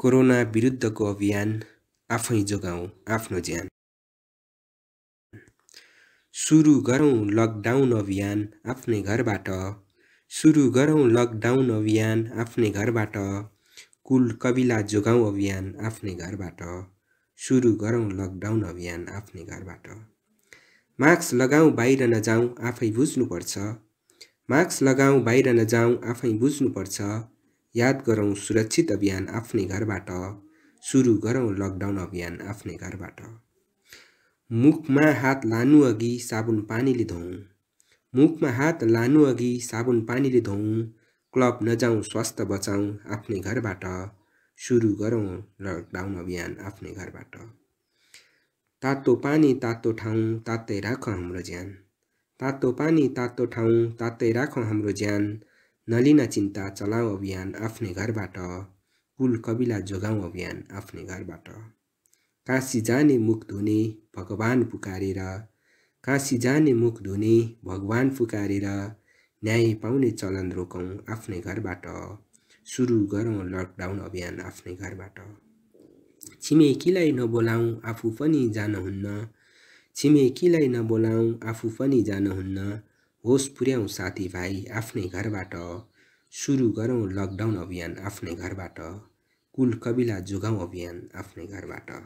corona विरुद्धको अभियान आफै जोगाउँ आफ्नो ज्यान सुरु गरौँ लकडाउन अभियान आफ्नै घरबाट सुरु गरौँ लकडाउन अभियान आफ्नै घरबाट कुल कविला जोगाउँ अभियान आफ्नै घरबाट सुरु गरौँ लकडाउन अभियान आफ्नै घरबाट मास्क लगाउँ बाहिर नजाउँ आफै बुझ्नुपर्छ मास्क लगाउँ बाहिर नजाउँ आफै बुझ्नुपर्छ याद गरौँ सुरक्षित अभियान आफ्नै घरबाट सुरु गरौँ लकडाउन अभियान आफ्नै घरबाट मुखमा हात लानु अघि साबुन पानीले धोउँ मुखमा हात लानु अघि साबुन पानीले धोउँ क्लब नजाउँ स्वास्थ्य बचाउँ आफ्नै घरबाट सुरु गरौँ लकडाउन अभियान आफ्नै घरबाट तातो पानी तातो ठाउँ तातै राख हाम्रो ज्यान तातो पानी तातो ठाउँ तातै राख हाम्रो ज्यान नलिन चिन्ता चलाऊ अभियान आफ्नै घरबाट कुल कविला जोगाउँ अभियान आफ्नै घरबाट काँसी जाने मुख धुने भगवान् पुकारेर काँसी जाने मुख धुने भगवान् पुकारेर न्याय पाउने चलन रोकौँ आफ्नै घरबाट सुरु गरौँ लकडाउन अभियान आफ्नै घरबाट छिमेकीलाई नबोलाउँ आफू पनि जानुहुन्न छिमेकीलाई नबोलाउँ आफू पनि जानुहुन्न होस पुर्याउँ साथीभाइ आफ्नै घरबाट सुरु गरौँ लकडाउन अभियान आफ्नै घरबाट कुल कविला जोगाउँ अभियान आफ्नै घरबाट